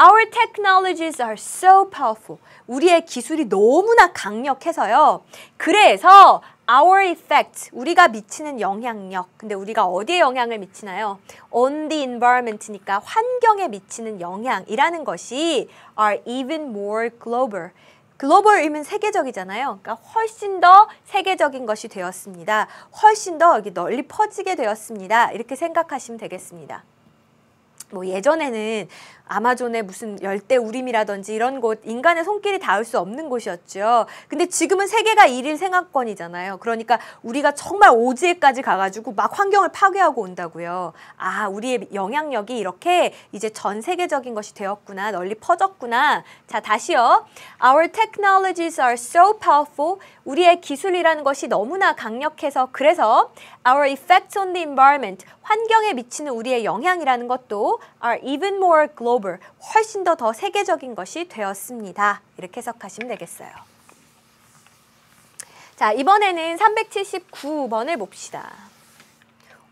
Our technologies are so powerful. 우리의 기술이 너무나 강력해서요. 그래서 our effect, 우리가 미치는 영향력. 근데 우리가 어디에 영향을 미치나요? on the environment니까 환경에 미치는 영향이라는 것이 are even more global. 글로벌이면 세계적이잖아요. 그러니까 훨씬 더 세계적인 것이 되었습니다. 훨씬 더 여기 널리 퍼지게 되었습니다. 이렇게 생각하시면 되겠습니다. 뭐 예전에는 아마존의 무슨 열대 우림이라든지 이런 곳 인간의 손길이 닿을 수 없는 곳이었죠. 근데 지금은 세계가 일일 생활권이잖아요. 그러니까 우리가 정말 오지에까지 가가지고 막 환경을 파괴하고 온다고요. 아 우리의 영향력이 이렇게 이제 전 세계적인 것이 되었구나 널리 퍼졌구나. 자 다시요. Our technologies are so powerful. 우리의 기술이라는 것이 너무나 강력해서 그래서 our effects on the environment, 환경에 미치는 우리의 영향이라는 것도 are even more global, 훨씬 더 더 세계적인 것이 되었습니다. 이렇게 해석하시면 되겠어요. 자, 이번에는 379번을 봅시다.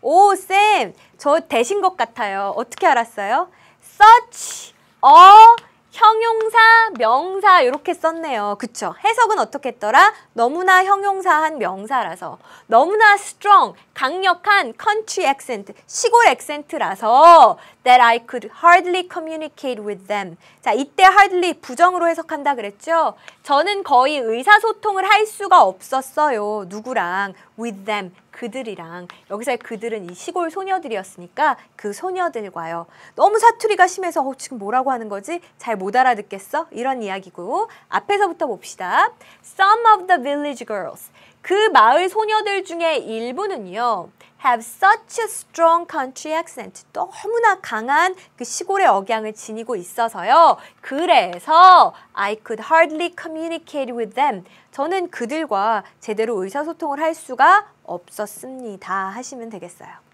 오, 쌤, 저대신것 같아요. 어떻게 알았어요? such a 형용사, 명사 이렇게 썼네요. 그쵸? 해석은 어떻게 했더라? 너무나 형용사한 명사라서 너무나 strong, 강력한 country accent, 시골 액센트라서 that I could hardly communicate with them. 자, 이때 hardly 부정으로 해석한다 그랬죠? 저는 거의 의사소통을 할 수가 없었어요. 누구랑? with them, 그들이랑 여기서의 그들은 이 시골 소녀들이었으니까 그 소녀들과요. 너무 사투리가 심해서 어, 지금 뭐라고 하는 거지? 잘 못 알아듣겠어? 이런 이야기고 앞에서부터 봅시다. Some of the village girls. 그 마을 소녀들 중에 일부는요. have such a strong country accent. 너무나 강한 그 시골의 억양을 지니고 있어서요. 그래서 I could hardly communicate with them. 저는 그들과 제대로 의사소통을 할 수가 없었습니다. 하시면 되겠어요.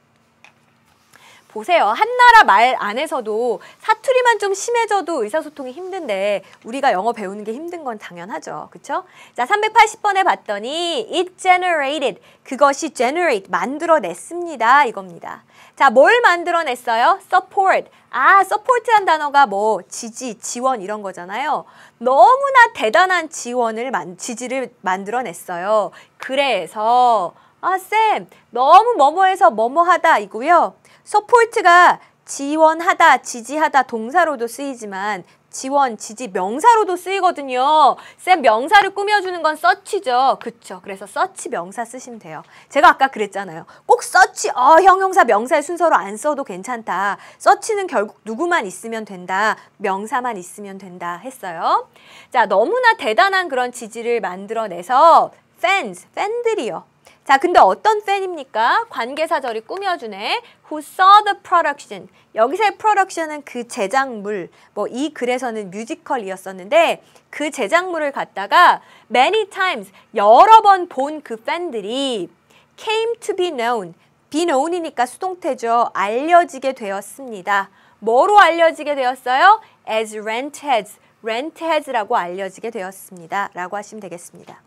보세요. 한나라 말 안에서도 사투리만 좀 심해져도 의사소통이 힘든데 우리가 영어 배우는 게 힘든 건 당연하죠. 그렇죠? 자, 380번에 봤더니 it generated 그것이 generate 만들어냈습니다. 이겁니다. 자, 뭘 만들어냈어요? support. 아, support란 단어가 뭐 지지, 지원 이런 거잖아요. 너무나 대단한 지원을 만, 지지를 만들어냈어요. 그래서 아, 쌤, 너무 뭐뭐해서 뭐뭐하다 이고요. 서포트가 지원하다, 지지하다 동사로도 쓰이지만 지원, 지지 명사로도 쓰이거든요. 쌤 명사를 꾸며주는 건 서치죠. 그렇죠 그래서 서치 명사 쓰시면 돼요. 제가 아까 그랬잖아요. 꼭 서치, 어, 형형사 명사의 순서로 안 써도 괜찮다. 서치는 결국 누구만 있으면 된다. 명사만 있으면 된다 했어요. 자, 너무나 대단한 그런 지지를 만들어내서 팬, 팬들이요. 자, 근데 어떤 팬입니까? 관계사절이 꾸며주네. Who saw the production. 여기서의 production은 그 제작물. 뭐 이 글에서는 뮤지컬이었었는데 그 제작물을 갖다가 many times 여러 번 본 그 팬들이 came to be known. be known이니까 수동태죠. 알려지게 되었습니다. 뭐로 알려지게 되었어요? as rent heads. rent heads라고 알려지게 되었습니다. 라고 하시면 되겠습니다.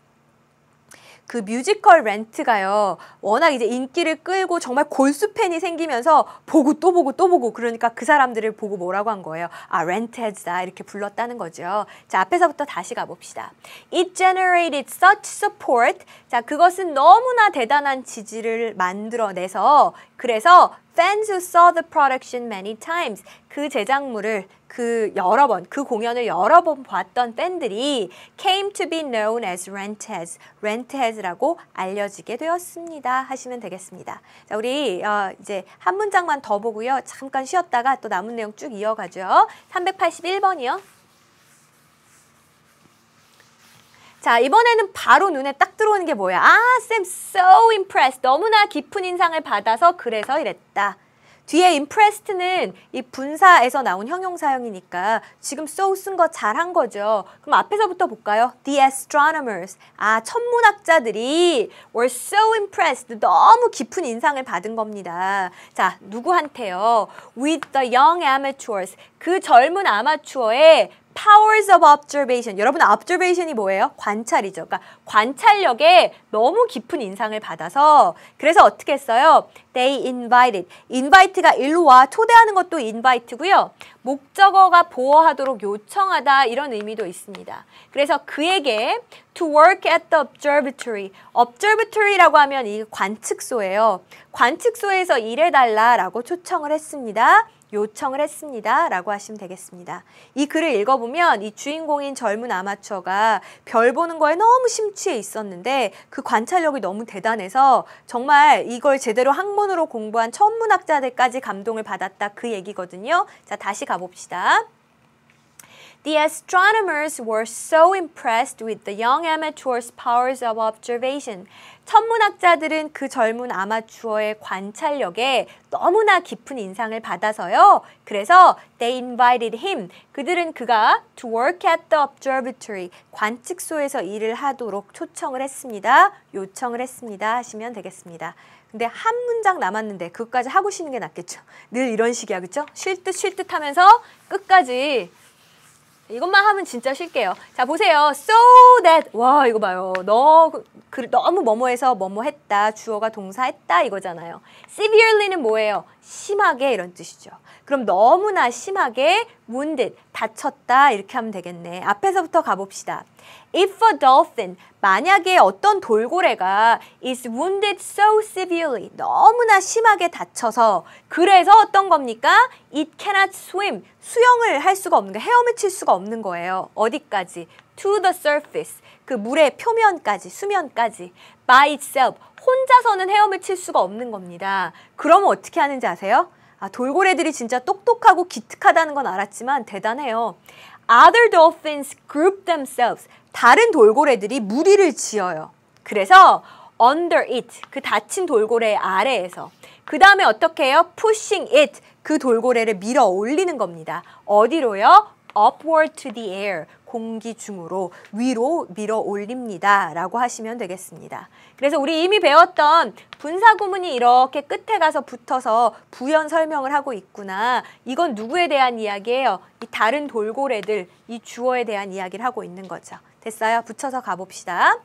그 뮤지컬 렌트가요. 워낙 이제 인기를 끌고 정말 골수 팬이 생기면서 보고 또 보고 또 보고 그러니까 그 사람들을 보고 뭐라고 한 거예요. 아, 렌트 헤즈다 이렇게 불렀다는 거죠. 자, 앞에서부터 다시 가봅시다. It generated such support. 자, 그것은 너무나 대단한 지지를 만들어내서 그래서 fans who saw the production many times. 그 제작물을 그 여러 번, 그 공연을 여러 번 봤던 팬들이 came to be known as Rentez, Rentez라고 알려지게 되었습니다. 하시면 되겠습니다. 자, 우리 어, 이제 한 문장만 더 보고요. 잠깐 쉬었다가 또 남은 내용 쭉 이어가죠. 381번이요. 자, 이번에는 바로 눈에 딱 들어오는 게 뭐야? 아, 쌤 so impressed. 너무나 깊은 인상을 받아서 그래서 이랬다. 뒤에 impressed는 이 분사에서 나온 형용사형이니까 지금 so 쓴 거 잘한 거죠. 그럼 앞에서부터 볼까요? The astronomers, 아 천문학자들이 were so impressed, 너무 깊은 인상을 받은 겁니다. 자, 누구한테요? With the young amateurs, 그 젊은 아마추어의 powers of observation. 여러분 observation이 뭐예요? 관찰이죠. 그러니까 관찰력에 너무 깊은 인상을 받아서 그래서 어떻게 했어요? They invited. invite가 일로 와 초대하는 것도 invite고요. 목적어가 보호하도록 요청하다 이런 의미도 있습니다. 그래서 그에게 to work at the observatory. observatory라고 하면 이 관측소예요. 관측소에서 일해달라라고 초청을 했습니다. 요청을 했습니다. 라고 하시면 되겠습니다. 이 글을 읽어보면 이 주인공인 젊은 아마추어가 별 보는 거에 너무 심취해 있었는데 그 관찰력이 너무 대단해서 정말 이걸 제대로 학문으로 공부한 천문학자들까지 감동을 받았다 그 얘기거든요. 자, 다시 가봅시다. The astronomers were so impressed with the young amateur's powers of observation. 천문학자들은 그 젊은 아마추어의 관찰력에 너무나 깊은 인상을 받아서요. 그래서 they invited him. 그들은 그가 to work at the observatory. 관측소에서 일을 하도록 초청을 했습니다. 요청을 했습니다. 하시면 되겠습니다. 근데 한 문장 남았는데 그것까지 하고 쉬는 게 낫겠죠. 늘 이런 식이야. 그렇죠? 쉴 듯 쉴듯 하면서 끝까지 이것만 하면 진짜 쉴게요. 자, 보세요. So that. 와, 이거 봐요. 너, 그, 너무 뭐뭐해서 뭐뭐했다. 주어가 동사했다. 이거잖아요. Severely는 뭐예요? 심하게 이런 뜻이죠. 그럼 너무나 심하게 wounded, 다쳤다 이렇게 하면 되겠네. 앞에서부터 가봅시다. If a dolphin, 만약에 어떤 돌고래가 is wounded so severely, 너무나 심하게 다쳐서 그래서 어떤 겁니까? It cannot swim, 수영을 할 수가 없는 거예요 헤엄을 칠 수가 없는 거예요. 어디까지? To the surface, 그 물의 표면까지, 수면까지. By itself, 혼자서는 헤엄을 칠 수가 없는 겁니다. 그럼 어떻게 하는지 아세요? 아, 돌고래들이 진짜 똑똑하고 기특하다는 건 알았지만 대단해요. Other dolphins group themselves. 다른 돌고래들이 무리를 지어요. 그래서 under it, 그 닫힌 돌고래 아래에서. 그 다음에 어떻게 해요? pushing it, 그 돌고래를 밀어 올리는 겁니다. 어디로요? upward to the air, 공기 중으로 위로 밀어 올립니다. 라고 하시면 되겠습니다. 그래서 우리 이미 배웠던 분사구문이 이렇게 끝에 가서 붙어서 부연 설명을 하고 있구나. 이건 누구에 대한 이야기예요? 이 다른 돌고래들, 이 주어에 대한 이야기를 하고 있는 거죠. 됐어요? 붙여서 가봅시다.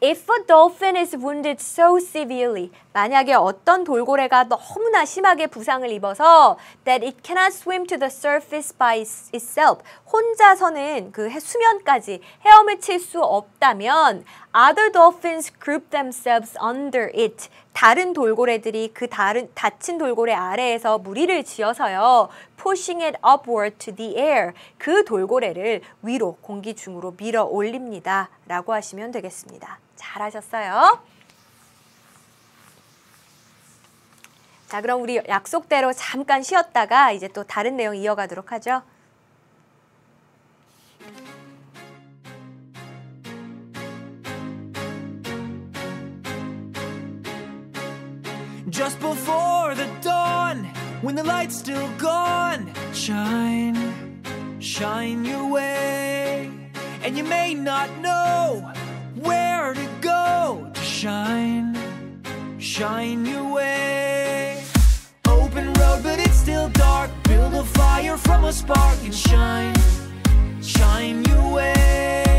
If a dolphin is wounded so severely, 만약에 어떤 돌고래가 너무나 심하게 부상을 입어서 that it cannot swim to the surface by itself, 혼자서는 그 수면까지 헤엄을 칠 수 없다면 Other dolphins group themselves under it. 다른 돌고래들이 그 다른 닫힌 돌고래 아래에서 무리를 지어서요. pushing it upward to the air. 그 돌고래를 위로 공기 중으로 밀어 올립니다. 라고 하시면 되겠습니다. 잘하셨어요. 자, 그럼 우리 약속대로 잠깐 쉬었다가 이제 또 다른 내용 이어가도록 하죠. Just before the dawn, when the light's still gone, shine, shine your way. And you may not know where to go to shine, shine your way. Open road, but it's still dark. Build a fire from a spark and shine, shine your way.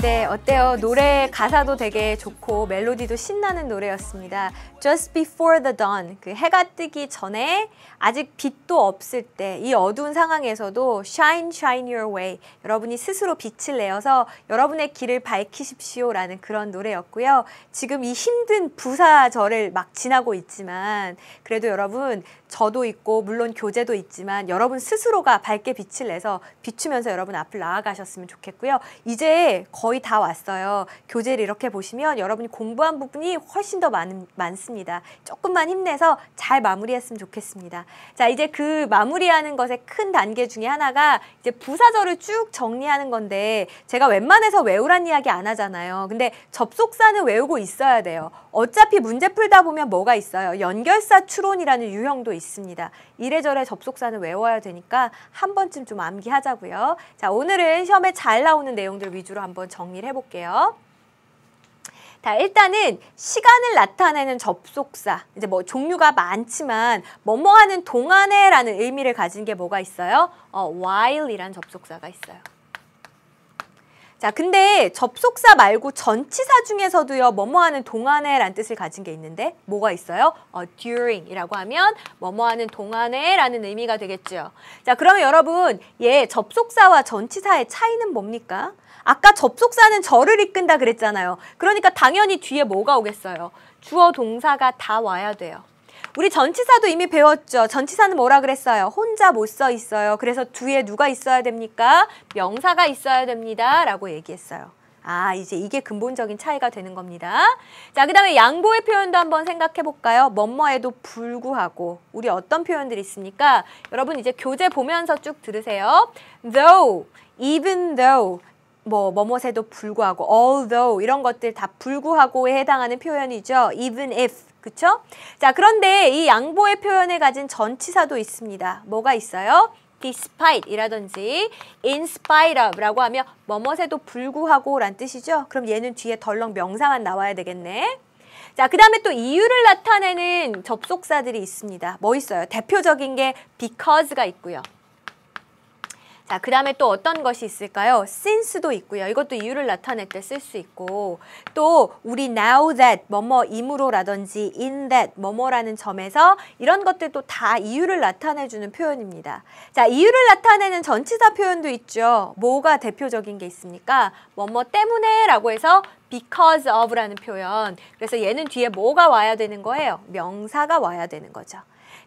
네, 어때요? 노래 가사도 되게 좋고 멜로디도 신나는 노래였습니다. Just before the dawn, 그 해가 뜨기 전에 아직 빛도 없을 때 이 어두운 상황에서도 shine shine your way 여러분이 스스로 빛을 내어서 여러분의 길을 밝히십시오라는 그런 노래였고요. 지금 이 힘든 부사절을 막 지나고 있지만 그래도 여러분 저도 있고 물론 교재도 있지만 여러분 스스로가 밝게 빛을 내서 비추면서 여러분 앞을 나아가셨으면 좋겠고요. 이제 거의 다 왔어요. 교재를 이렇게 보시면 여러분이 공부한 부분이 훨씬 더 많, 많습니다. 조금만 힘내서 잘 마무리했으면 좋겠습니다. 자 이제 그 마무리하는 것의 큰 단계 중에 하나가 이제 부사절을 쭉 정리하는 건데 제가 웬만해서 외우란 이야기 안 하잖아요. 근데 접속사는 외우고 있어야 돼요. 어차피 문제 풀다 보면 뭐가 있어요. 연결사 추론이라는 유형도 있습니다. 이래저래 접속사는 외워야 되니까 한 번쯤 좀 암기하자고요. 자, 오늘은 시험에 잘 나오는 내용들 위주로 한번 정리를 해볼게요. 자, 일단은 시간을 나타내는 접속사. 이제 뭐 종류가 많지만 뭐뭐 하는 동안에라는 의미를 가진 게 뭐가 있어요? 어, while이란 접속사가 있어요. 자, 근데 접속사 말고 전치사 중에서도요, 뭐뭐 하는 동안에 란 뜻을 가진 게 있는데, 뭐가 있어요? 어, during 이라고 하면, 뭐뭐 하는 동안에 라는 의미가 되겠죠. 자, 그러면 여러분, 예, 접속사와 전치사의 차이는 뭡니까? 아까 접속사는 저를 이끈다 그랬잖아요. 그러니까 당연히 뒤에 뭐가 오겠어요? 주어 동사가 다 와야 돼요. 우리 전치사도 이미 배웠죠. 전치사는 뭐라 그랬어요? 혼자 못 써 있어요. 그래서 뒤에 누가 있어야 됩니까? 명사가 있어야 됩니다. 라고 얘기했어요. 아, 이제 이게 근본적인 차이가 되는 겁니다. 자, 그 다음에 양보의 표현도 한번 생각해 볼까요? 뭐뭐에도 불구하고. 우리 어떤 표현들이 있습니까? 여러분 이제 교재 보면서 쭉 들으세요. though, even though, 뭐 뭐뭇에도 불구하고 although 이런 것들 다 불구하고에 해당하는 표현이죠. even if 그쵸? 자, 그런데 이 양보의 표현에 가진 전치사도 있습니다. 뭐가 있어요? despite 이라든지 in spite of 라고 하면 뭐뭐에도 불구하고 란 뜻이죠. 그럼 얘는 뒤에 덜렁 명사만 나와야 되겠네. 자, 그 다음에 또 이유를 나타내는 접속사들이 있습니다. 뭐 있어요? 대표적인 게 because가 있고요. 자, 그 다음에 또 어떤 것이 있을까요? since도 있고요. 이것도 이유를 나타낼 때 쓸 수 있고 또 우리 now that, 뭐뭐 임으로라든지 in that, 뭐뭐라는 점에서 이런 것들도 다 이유를 나타내주는 표현입니다. 자, 이유를 나타내는 전치사 표현도 있죠. 뭐가 대표적인 게 있습니까? 뭐뭐 때문에 라고 해서 because of라는 표현. 그래서 얘는 뒤에 뭐가 와야 되는 거예요? 명사가 와야 되는 거죠.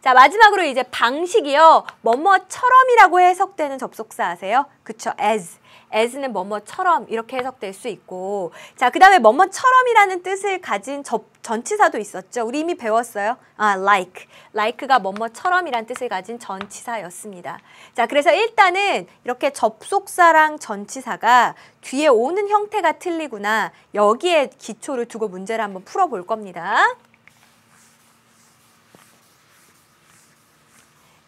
자, 마지막으로 이제 방식이요. 뭐뭐처럼이라고 해석되는 접속사 아세요? 그쵸, as. as는 뭐뭐처럼 이렇게 해석될 수 있고 자, 그 다음에 뭐뭐처럼이라는 뜻을 가진 접, 전치사도 있었죠. 우리 이미 배웠어요. 아, like. like가 뭐뭐처럼이라는 뜻을 가진 전치사였습니다. 자, 그래서 일단은 이렇게 접속사랑 전치사가 뒤에 오는 형태가 틀리구나. 여기에 기초를 두고 문제를 한번 풀어볼 겁니다.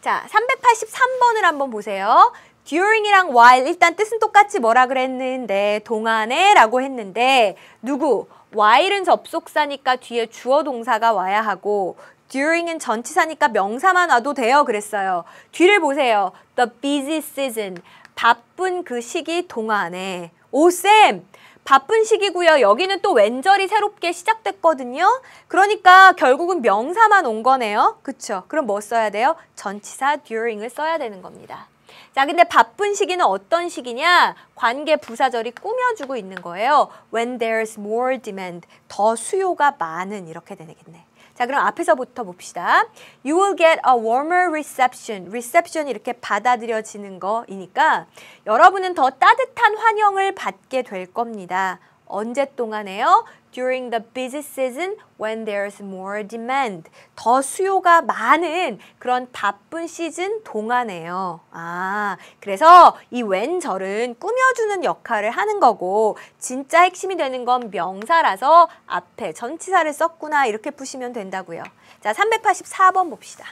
자, 383번을 한번 보세요. during이랑 while 일단 뜻은 똑같이 뭐라 그랬는데 동안에 라고 했는데 누구? while은 접속사니까 뒤에 주어 동사가 와야 하고 during은 전치사니까 명사만 와도 돼요 그랬어요. 뒤를 보세요. the busy season. 바쁜 그 시기 동안에. 오쌤! 바쁜 시기고요. 여기는 또 왼절이 새롭게 시작됐거든요. 그러니까 결국은 명사만 온 거네요. 그쵸? 그럼 뭐 써야 돼요? 전치사 during을 써야 되는 겁니다. 자, 근데 바쁜 시기는 어떤 시기냐? 관계 부사절이 꾸며주고 있는 거예요. When there's more demand, 더 수요가 많은 이렇게 되겠네. 자, 그럼 앞에서부터 봅시다. You will get a warmer reception. reception이 렇게 받아들여지는 거이니까 여러분은 더 따뜻한 환영을 받게 될 겁니다. 언제 동안에요? during the busy season when there's more demand. 더 수요가 많은 그런 바쁜 시즌 동안에요. 아, 그래서 이 웬절은 꾸며주는 역할을 하는 거고 진짜 핵심이 되는 건 명사라서 앞에 전치사를 썼구나 이렇게 푸시면 된다고요. 자, 384번 봅시다.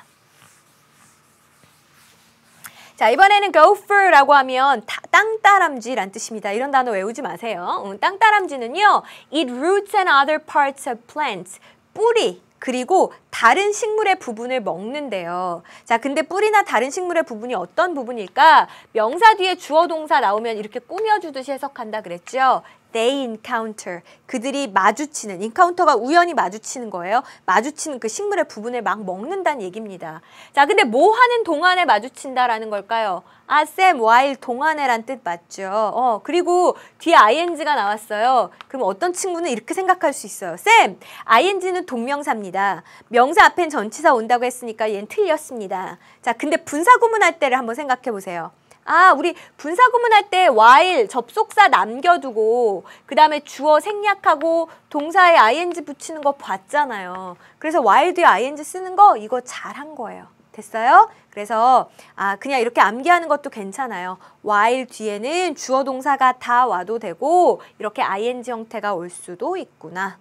자, 이번에는 go for라고 하면 다, 땅따람쥐란 뜻입니다. 이런 단어 외우지 마세요. 음, 땅따람쥐는요. eat roots and other parts of plants. 뿌리 그리고 다른 식물의 부분을 먹는데요. 자, 근데 뿌리나 다른 식물의 부분이 어떤 부분일까? 명사 뒤에 주어 동사 나오면 이렇게 꾸며주듯이 해석한다 그랬죠. they encounter 그들이 마주치는 인카운터가 우연히 마주치는 거예요. 마주치는 그 식물의 부분을 막 먹는다는 얘기입니다. 자, 근데 뭐 하는 동안에 마주친다라는 걸까요? 아, 쌤, while 동안에란 뜻 맞죠? 어, 그리고 뒤에 ing가 나왔어요. 그럼 어떤 친구는 이렇게 생각할 수 있어요. 쌤, ing는 동명사입니다. 명사 앞엔 전치사 온다고 했으니까 얘는 틀렸습니다. 자, 근데 분사 구문할 때를 한번 생각해 보세요. 아, 우리 분사 구문할 때 while 접속사 남겨두고 그다음에 주어 생략하고 동사에 ing 붙이는 거 봤잖아요. 그래서 while 뒤에 ing 쓰는 거 이거 잘한 거예요. 됐어요? 그래서 아 그냥 이렇게 암기하는 것도 괜찮아요. while 뒤에는 주어 동사가 다 와도 되고 이렇게 ing 형태가 올 수도 있구나.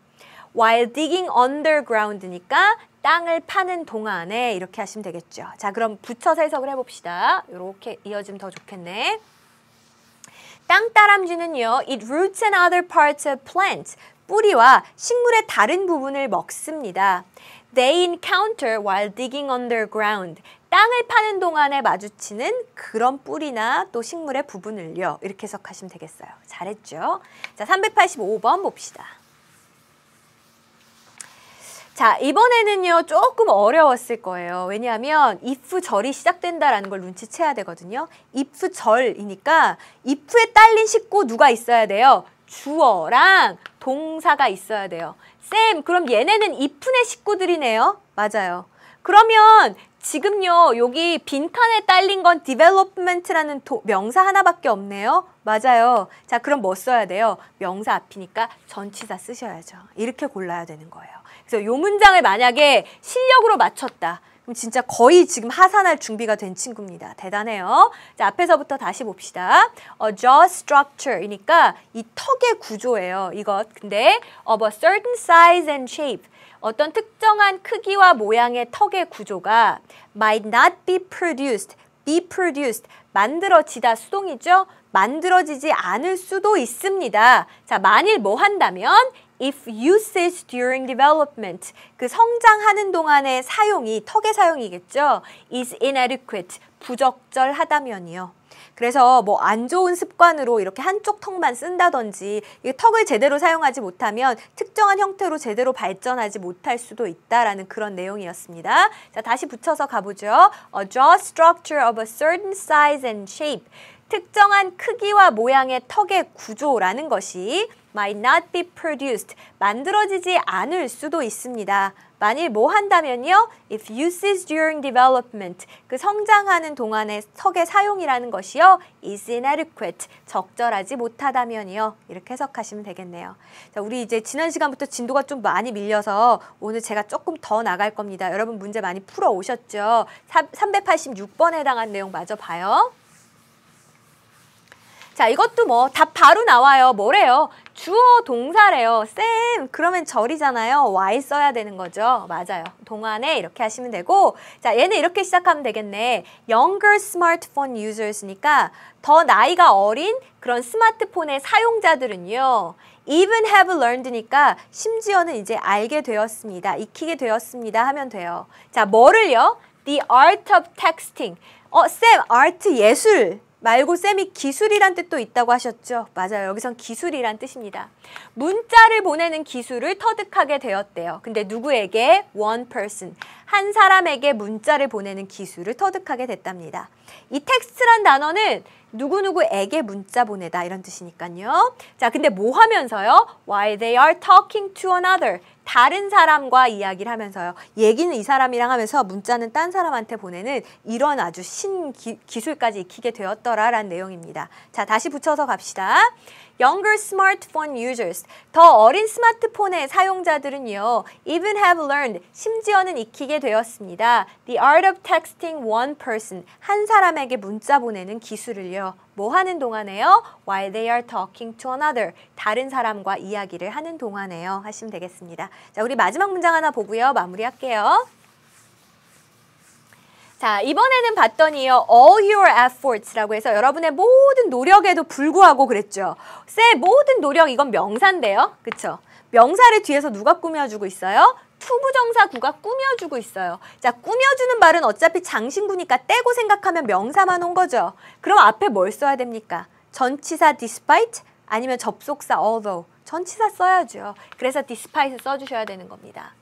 while digging underground니까 땅을 파는 동안에 이렇게 하시면 되겠죠. 자, 그럼 붙여서 해석을 해봅시다. 이렇게 이어지면 더 좋겠네. 땅따람쥐는요, it roots and other parts of p l a n t 뿌리와 식물의 다른 부분을 먹습니다. They encounter while digging underground. 땅을 파는 동안에 마주치는 그런 뿌리나 또 식물의 부분을요. 이렇게 해석하시면 되겠어요. 잘했죠? 자, 385번 봅시다. 자, 이번에는요, 조금 어려웠을 거예요. 왜냐하면 if 절이 시작된다라는 걸 눈치채야 되거든요. if 절이니까 if에 딸린 식구 누가 있어야 돼요? 주어랑 동사가 있어야 돼요. 쌤, 그럼 얘네는 이쁜의 식구들이네요? 맞아요. 그러면 지금요, 여기 빈칸에 딸린 건 development라는 도, 명사 하나밖에 없네요. 맞아요. 자, 그럼 뭐 써야 돼요? 명사 앞이니까 전치사 쓰셔야죠. 이렇게 골라야 되는 거예요. 그래서 요 문장을 만약에 실력으로 맞췄다. 그럼 진짜 거의 지금 하산할 준비가 된 친구입니다. 대단해요. 자, 앞에서부터 다시 봅시다. 어, jaw structure이니까 이 턱의 구조예요. 이것. 근데 of a certain size and shape. 어떤 특정한 크기와 모양의 턱의 구조가 might not be produced, be produced, 만들어지다 수동이죠? 만들어지지 않을 수도 있습니다. 자, 만일 뭐 한다면 if u s a g during development 그 성장하는 동안의 사용이 턱의 사용이겠죠. is inadequate 부적절하다면이요. 그래서 뭐 안 좋은 습관으로 이렇게 한쪽 턱만 쓴다든지 이 턱을 제대로 사용하지 못하면 특정한 형태로 제대로 발전하지 못할 수도 있다라는 그런 내용이었습니다. 자 다시 붙여서 가보죠. A jaw structure of a certain size and shape. 특정한 크기와 모양의 턱의 구조라는 것이 might not be produced, 만들어지지 않을 수도 있습니다. 만일 뭐 한다면요? If uses during development, 그 성장하는 동안의 석의 사용이라는 것이요. is inadequate, 적절하지 못하다면요. 이렇게 해석하시면 되겠네요. 자, 우리 이제 지난 시간부터 진도가 좀 많이 밀려서 오늘 제가 조금 더 나갈 겁니다. 여러분 문제 많이 풀어 오셨죠? 386번에 해당한 내용 마저 봐요. 자, 이것도 뭐 답 바로 나와요. 뭐래요? 주어 동사래요. 쌤, 그러면 절이잖아요. y 써야 되는 거죠. 맞아요. 동안에 이렇게 하시면 되고 자, 얘는 이렇게 시작하면 되겠네. younger smartphone users니까 더 나이가 어린 그런 스마트폰의 사용자들은요. even have learned니까 심지어는 이제 알게 되었습니다. 익히게 되었습니다 하면 돼요. 자, 뭐를요? the art of texting. 어, 쌤, 아트 예술 말고 쌤이 기술이란 뜻도 있다고 하셨죠? 맞아요. 여기선 기술이란 뜻입니다. 문자를 보내는 기술을 터득하게 되었대요. 근데 누구에게? One person. 한 사람에게 문자를 보내는 기술을 터득하게 됐답니다. 이 텍스트란 단어는 누구누구에게 문자 보내다 이런 뜻이니까요. 자, 근데 뭐 하면서요? While they are talking to another. 다른 사람과 이야기를 하면서요. 얘기는 이 사람이랑 하면서 문자는 딴 사람한테 보내는 이런 아주 신 기, 기술까지 익히게 되었더라라는 내용입니다. 자, 다시 붙여서 갑시다. younger smartphone users, 더 어린 스마트폰의 사용자들은요, even have learned, 심지어는 익히게 되었습니다. The art of texting one person, 한 사람에게 문자 보내는 기술을요. 뭐 하는 동안에요? While they are talking to another, 다른 사람과 이야기를 하는 동안에요. 하시면 되겠습니다. 자, 우리 마지막 문장 하나 보고요. 마무리할게요. 자, 이번에는 봤더니요. all your efforts라고 해서 여러분의 모든 노력에도 불구하고 그랬죠. 새 모든 노력 이건 명사인데요. 그쵸? 명사를 뒤에서 누가 꾸며주고 있어요? 투부정사구가 꾸며주고 있어요. 자, 꾸며주는 말은 어차피 장신구니까 떼고 생각하면 명사만 온 거죠. 그럼 앞에 뭘 써야 됩니까? 전치사 despite 아니면 접속사 although 전치사 써야죠. 그래서 despite 써주셔야 되는 겁니다.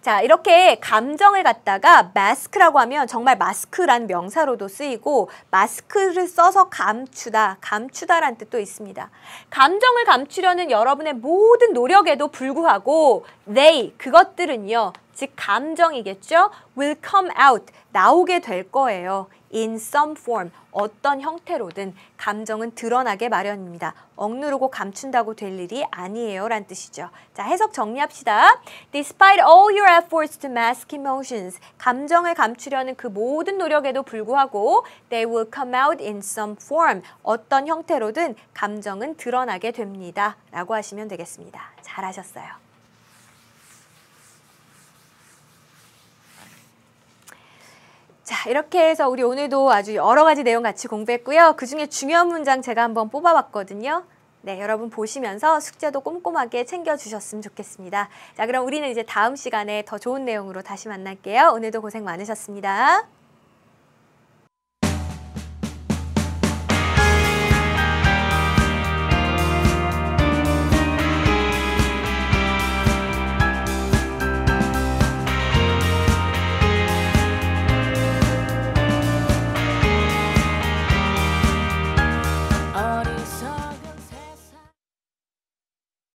자, 이렇게 감정을 갖다가 마스크라고 하면 정말 마스크란 명사로도 쓰이고 마스크를 써서 감추다, 감추다란 뜻도 있습니다. 감정을 감추려는 여러분의 모든 노력에도 불구하고 they, 그것들은요. 즉 감정이겠죠? will come out, 나오게 될 거예요. in some form, 어떤 형태로든 감정은 드러나게 마련입니다. 억누르고 감춘다고 될 일이 아니에요 란 뜻이죠. 자, 해석 정리합시다. Despite all your efforts to mask emotions, 감정을 감추려는 그 모든 노력에도 불구하고 they will come out in some form, 어떤 형태로든 감정은 드러나게 됩니다. 라고 하시면 되겠습니다. 잘하셨어요. 자, 이렇게 해서 우리 오늘도 아주 여러 가지 내용 같이 공부했고요. 그중에 중요한 문장 제가 한번 뽑아봤거든요. 네, 여러분 보시면서 숙제도 꼼꼼하게 챙겨주셨으면 좋겠습니다. 자, 그럼 우리는 이제 다음 시간에 더 좋은 내용으로 다시 만날게요. 오늘도 고생 많으셨습니다.